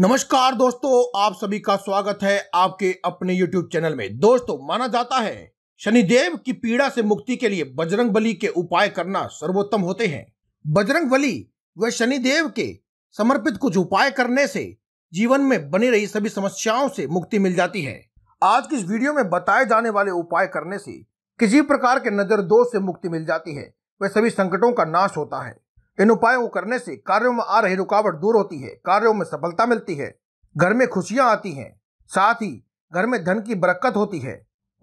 नमस्कार दोस्तों आप सभी का स्वागत है आपके अपने YouTube चैनल में दोस्तों माना जाता है शनिदेव की पीड़ा से मुक्ति के लिए बजरंग बली के उपाय करना सर्वोत्तम होते हैं बजरंग बली व शनिदेव के समर्पित कुछ उपाय करने से जीवन में बनी रही सभी समस्याओं से मुक्ति मिल जाती है आज की इस वीडियो में बताए जाने वाले उपाय करने से किसी प्रकार के नजर दोष से मुक्ति मिल जाती है वह सभी संकटों का नाश होता है इन उपायों को करने से कार्यों में आ रही रुकावट दूर होती है कार्यों में सफलता मिलती है घर में खुशियां आती हैं साथ ही घर में धन की बरकत होती है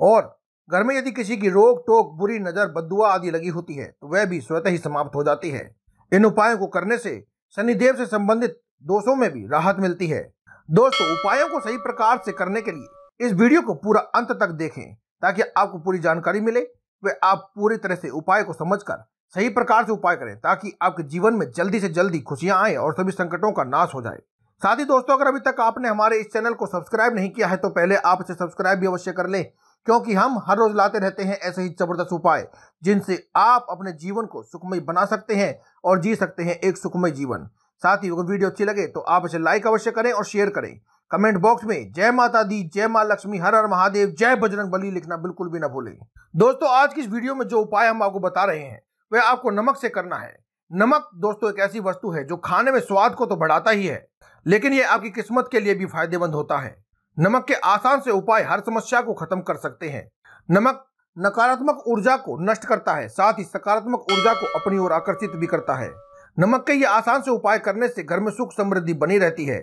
और घर में यदि किसी की रोक टोक बुरी नजर बदुआ आदि लगी होती है तो वह भी स्वतः ही समाप्त हो जाती है इन उपायों को करने से शनिदेव से संबंधित दोषों में भी राहत मिलती है दोस्तों उपायों को सही प्रकार से करने के लिए इस वीडियो को पूरा अंत तक देखें ताकि आपको पूरी जानकारी मिले वे आप पूरी तरह से उपाय को समझकर सही प्रकार से उपाय करें ताकि आपके जीवन में जल्दी से जल्दी खुशियां आए और सभी संकटों का नाश हो जाए साथ ही दोस्तों अगर अभी तक आपने हमारे इस चैनल को सब्सक्राइब नहीं किया है तो पहले आप इसे सब्सक्राइब भी अवश्य कर लें क्योंकि हम हर रोज लाते रहते हैं ऐसे ही जबरदस्त उपाय जिनसे आप अपने जीवन को सुखमय बना सकते हैं और जी सकते हैं एक सुखमय जीवन साथ ही अगर वीडियो अच्छी लगे तो आप इसे लाइक अवश्य करें और शेयर करें कमेंट बॉक्स में जय माता दी जय माँ लक्ष्मी हर हर महादेव जय बजरंग लिखना बिल्कुल भी ना भूलें दोस्तों आज की इस वीडियो में जो उपाय हम आपको बता रहे हैं वह आपको नमक से करना है नमक दोस्तों एक ऐसी वस्तु है जो खाने में स्वाद को तो बढ़ाता ही है लेकिन यह आपकी किस्मत के लिए भी फायदेमंद होता है नमक के आसान से उपाय हर समस्या को खत्म कर सकते हैं नमक नकारात्मक ऊर्जा को नष्ट करता है साथ ही सकारात्मक ऊर्जा को अपनी ओर आकर्षित भी करता है नमक के ये आसान से उपाय करने से घर में सुख समृद्धि बनी रहती है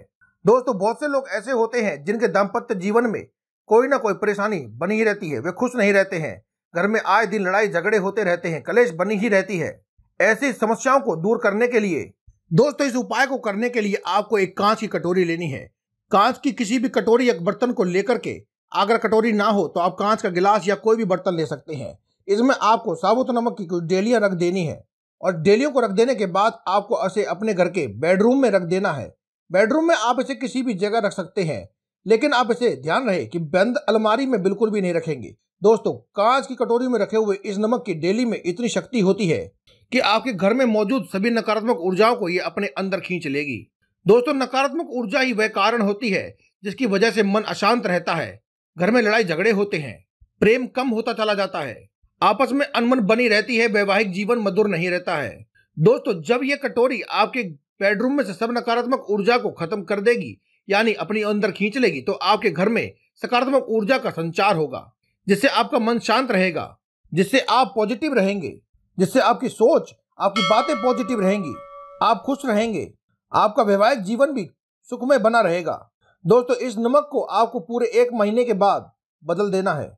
दोस्तों बहुत से लोग ऐसे होते हैं जिनके दाम्पत्य जीवन में कोई ना कोई परेशानी बनी ही रहती है वे खुश नहीं रहते हैं घर में आए दिन लड़ाई झगड़े होते रहते हैं कलेश बनी ही रहती है ऐसी समस्याओं को दूर करने के लिए दोस्तों इस उपाय को करने के लिए आपको एक कांच की कटोरी लेनी है कांच की किसी भी कटोरी या बर्तन को लेकर के अगर कटोरी ना हो तो आप कांच का गिलास या कोई भी बर्तन ले सकते हैं इसमें आपको साबुत नमक की कुछ डेलियाँ रख देनी है और डेलियों को रख देने के बाद आपको इसे अपने घर के बेडरूम में रख देना है बेडरूम में आप इसे किसी भी जगह रख सकते हैं लेकिन आप इसे ध्यान रहे कि बंद अलमारी में बिल्कुल भी नहीं रखेंगे दोस्तों कांच की कटोरी में रखे हुए इस नमक की डेली में इतनी शक्ति होती है कि आपके घर में मौजूद सभी नकारात्मक ऊर्जाओं को ये अपने अंदर खींच लेगी दोस्तों नकारात्मक ऊर्जा ही वह कारण होती है जिसकी वजह से मन अशांत रहता है घर में लड़ाई झगड़े होते हैं प्रेम कम होता चला जाता है आपस में अनमन बनी रहती है वैवाहिक जीवन मधुर नहीं रहता है दोस्तों जब ये कटोरी आपके बेडरूम में से सब नकारात्मक ऊर्जा को खत्म कर देगी यानी अपनी अंदर खींच लेगी तो आपके घर में सकारात्मक ऊर्जा का संचार होगा जिससे आपका मन शांत रहेगा जिससे आप पॉजिटिव रहेंगे जिससे आपकी सोच आपकी बातें पॉजिटिव रहेंगी आप खुश रहेंगे आपका वैवाहिक जीवन भी सुखमय बना रहेगा दोस्तों इस नमक को आपको पूरे एक महीने के बाद बदल देना है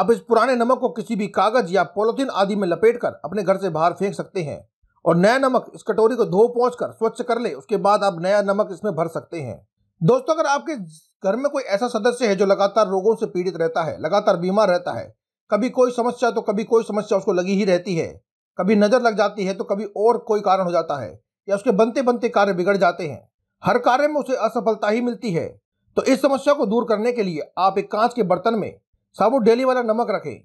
आप इस पुराने नमक को किसी भी कागज या पोलोथीन आदि में लपेट कर अपने घर से बाहर फेंक सकते हैं और नया नमक इस कटोरी को धो पहुँच कर स्वच्छ कर ले उसके बाद आप नया नमक इसमें भर सकते हैं दोस्तों अगर आपके घर में कोई ऐसा सदस्य है जो लगातार रोगों से पीड़ित रहता है लगातार बीमार रहता है कभी कोई समस्या तो कभी कोई समस्या उसको लगी ही रहती है कभी नजर लग जाती है तो कभी और कोई कारण हो जाता है या उसके बनते बनते कार्य बिगड़ जाते हैं हर कार्य में उसे असफलता ही मिलती है तो इस समस्या को दूर करने के लिए आप एक कांच के बर्तन में साबुत डेली वाला नमक रखें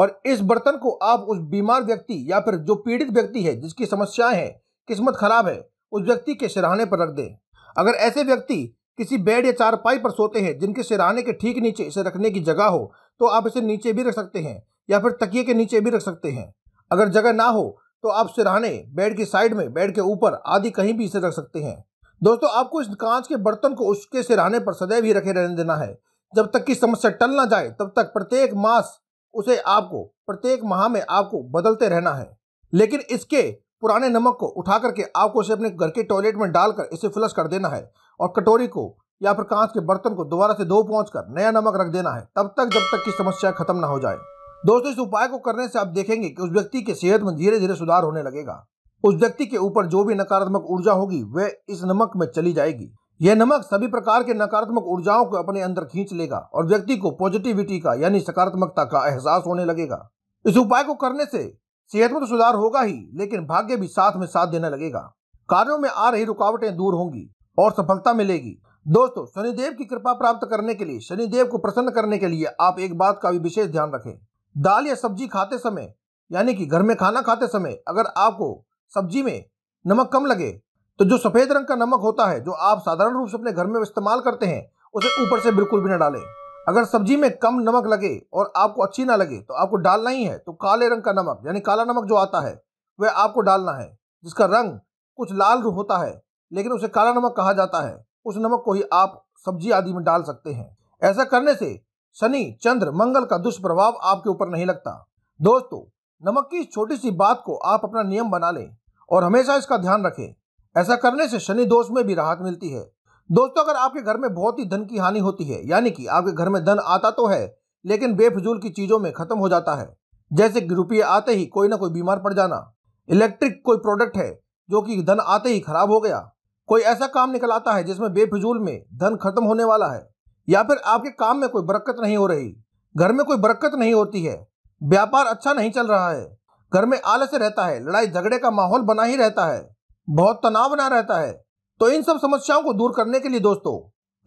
और इस बर्तन को आप उस बीमार व्यक्ति या फिर जो पीड़ित व्यक्ति है जिसकी समस्याएं हैं किस्मत खराब है उस व्यक्ति के सिराहाने पर रख दें अगर ऐसे व्यक्ति किसी बेड या चारपाई पर सोते हैं जिनके सिराने के ठीक नीचे इसे रखने की जगह हो तो आप इसे नीचे भी रख सकते हैं या फिर तकिए के नीचे भी रख सकते हैं अगर जगह ना हो तो आप सिराने बेड की साइड में बेड के ऊपर आदि कहीं भी इसे रख सकते हैं दोस्तों आपको इस कांच के बर्तन को उसके सिराने पर सदैव ही रखे रहने देना है जब तक कि समस्या टल ना जाए तब तक प्रत्येक मास उसे आपको प्रत्येक माह में आपको बदलते रहना है लेकिन इसके पुराने नमक को उठा करके आपको उसे अपने घर के टॉयलेट में डालकर इसे फ्लश कर देना है और कटोरी को या फिर कांच के बर्तन को दोबारा से धो पहुँच कर नया नमक रख देना है तब तक जब तक की समस्या खत्म ना हो जाए दोस्तों इस उपाय को करने से आप देखेंगे कि उस व्यक्ति के सेहत में धीरे धीरे सुधार होने लगेगा उस व्यक्ति के ऊपर जो भी नकारात्मक ऊर्जा होगी वह इस नमक में चली जाएगी यह नमक सभी प्रकार के नकारात्मक ऊर्जाओं को अपने अंदर खींच लेगा और व्यक्ति को पॉजिटिविटी का यानी सकारात्मकता का एहसास होने लगेगा इस उपाय को करने से सेहत में तो सुधार होगा ही लेकिन भाग्य भी साथ में साथ देने लगेगा कार्यों में आ रही रुकावटें दूर होंगी और सफलता मिलेगी दोस्तों शनिदेव की कृपा प्राप्त करने के लिए शनिदेव को प्रसन्न करने के लिए आप एक बात का भी विशेष ध्यान रखें दाल या सब्जी खाते समय यानी कि घर में खाना खाते समय अगर आपको सब्जी में नमक कम लगे तो जो सफेद रंग का नमक होता है जो आप साधारण रूप से अपने घर में इस्तेमाल करते हैं उसे ऊपर से बिल्कुल भी ना डालें अगर सब्जी में कम नमक लगे और आपको अच्छी ना लगे तो आपको डालना ही है तो काले रंग का नमक यानी काला नमक जो आता है वह आपको डालना है जिसका रंग कुछ लाल होता है लेकिन उसे काला नमक कहा जाता है उस नमक को ही आप सब्जी आदि में डाल सकते हैं ऐसा करने से शनि चंद्र मंगल का दुष्प्रभाव आपके ऊपर नहीं लगता दोस्तों नमक की छोटी सी बात को आप अपना नियम बना लें और हमेशा इसका ध्यान रखें ऐसा करने से शनि दोष में भी राहत मिलती है दोस्तों अगर आपके घर में बहुत ही धन की हानि होती है यानी कि आपके घर में धन आता तो है लेकिन बेफजूल की चीजों में खत्म हो जाता है जैसे कि रुपये आते ही कोई ना कोई बीमार पड़ जाना इलेक्ट्रिक कोई प्रोडक्ट है जो कि धन आते ही खराब हो गया कोई ऐसा काम निकल आता है जिसमें बेफिजूल में धन खत्म होने वाला है या फिर आपके काम में कोई बरकत नहीं हो रही घर में कोई बरकत नहीं होती है व्यापार अच्छा नहीं चल रहा है घर में आलस्य रहता है लड़ाई झगड़े का माहौल बना ही रहता है बहुत तनाव बना रहता है तो इन सब समस्याओं को दूर करने के लिए दोस्तों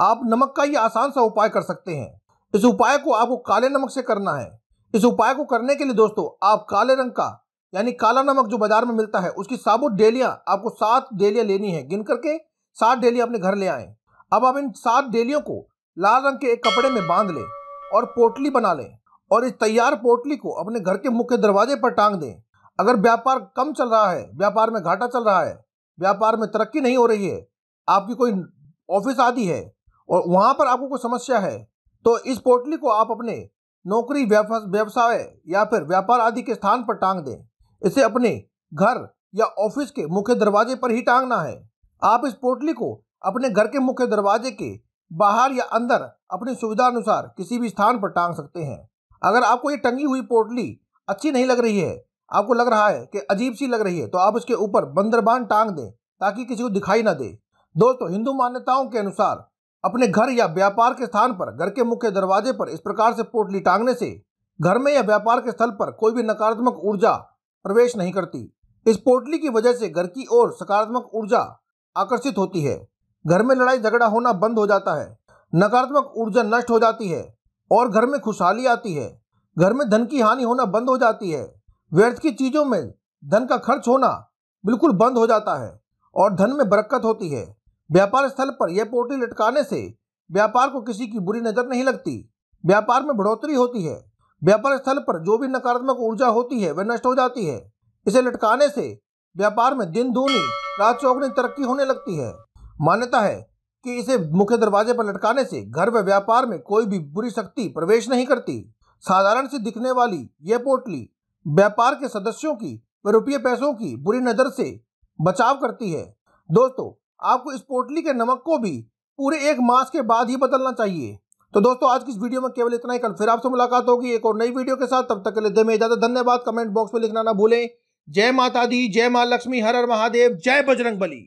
आप नमक का ये आसान सा उपाय कर सकते हैं इस उपाय को आपको काले नमक से करना है इस उपाय को करने के लिए दोस्तों आप काले रंग का यानी काला नमक जो बाजार में मिलता है उसकी साबुत डेलियाँ आपको सात डेलियाँ लेनी है गिन करके सात डेलियाँ अपने घर ले आए अब आप इन सात डेलियों को लाल रंग के एक कपड़े में बांध लें और पोटली बना लें और इस तैयार पोटली को अपने घर के मुख्य दरवाजे पर टांग दें अगर व्यापार कम चल रहा है व्यापार में घाटा चल रहा है व्यापार में तरक्की नहीं हो रही है आपकी कोई ऑफिस आदि है और वहाँ पर आपको कोई समस्या है तो इस पोटली को आप अपने नौकरी व्यवसाय या फिर व्यापार आदि के स्थान पर टांग दें इसे अपने घर या ऑफिस के मुख्य दरवाजे पर ही टांगना है आप इस पोटली को अपने घर के मुख्य दरवाजे के बाहर या अंदर अपनी सुविधा अनुसार किसी भी स्थान पर टांग सकते हैं अगर आपको ये टंगी हुई पोटली अच्छी नहीं लग रही है आपको लग रहा है कि अजीब सी लग रही है तो आप इसके ऊपर बंदरबान टांग दें ताकि किसी को दिखाई ना दे दोस्तों हिंदू मान्यताओं के अनुसार अपने घर या व्यापार के स्थान पर घर के मुख्य दरवाजे पर इस प्रकार से पोटली टांगने से घर में या व्यापार के स्थल पर कोई भी नकारात्मक ऊर्जा प्रवेश नहीं करती इस पोटली की वजह से घर की ओर सकारात्मक ऊर्जा आकर्षित होती है घर में लड़ाई झगड़ा होना बंद हो जाता है नकारात्मक ऊर्जा नष्ट हो जाती है और घर में खुशहाली आती है घर में धन की हानि होना बंद हो जाती है व्यर्थ की चीजों में धन का खर्च होना बिल्कुल बंद हो जाता है और धन में बरकत होती है व्यापार स्थल पर यह पोटली लटकाने से व्यापार को किसी की बुरी नजर नहीं लगती व्यापार में बढ़ोतरी होती है व्यापार स्थल पर जो भी नकारात्मक ऊर्जा होती है वह नष्ट हो जाती है इसे लटकाने से व्यापार में दिन दूनी रात चौगनी तरक्की होने लगती है मान्यता है कि इसे मुख्य दरवाजे पर लटकाने से घर व व्यापार में कोई भी बुरी शक्ति प्रवेश नहीं करती साधारण से दिखने वाली यह पोटली व्यापार के सदस्यों की व रुपये पैसों की बुरी नज़र से बचाव करती है दोस्तों आपको इस पोटली के नमक को भी पूरे एक मास के बाद ही बदलना चाहिए तो दोस्तों आज की इस वीडियो में केवल इतना ही कल फिर आपसे मुलाकात होगी एक और नई वीडियो के साथ तब तक के लिए दे में इजाजत धन्यवाद कमेंट बॉक्स में लिखना ना भूलें जय माता दी जय माँ लक्ष्मी हर हर महादेव जय बजरंग बली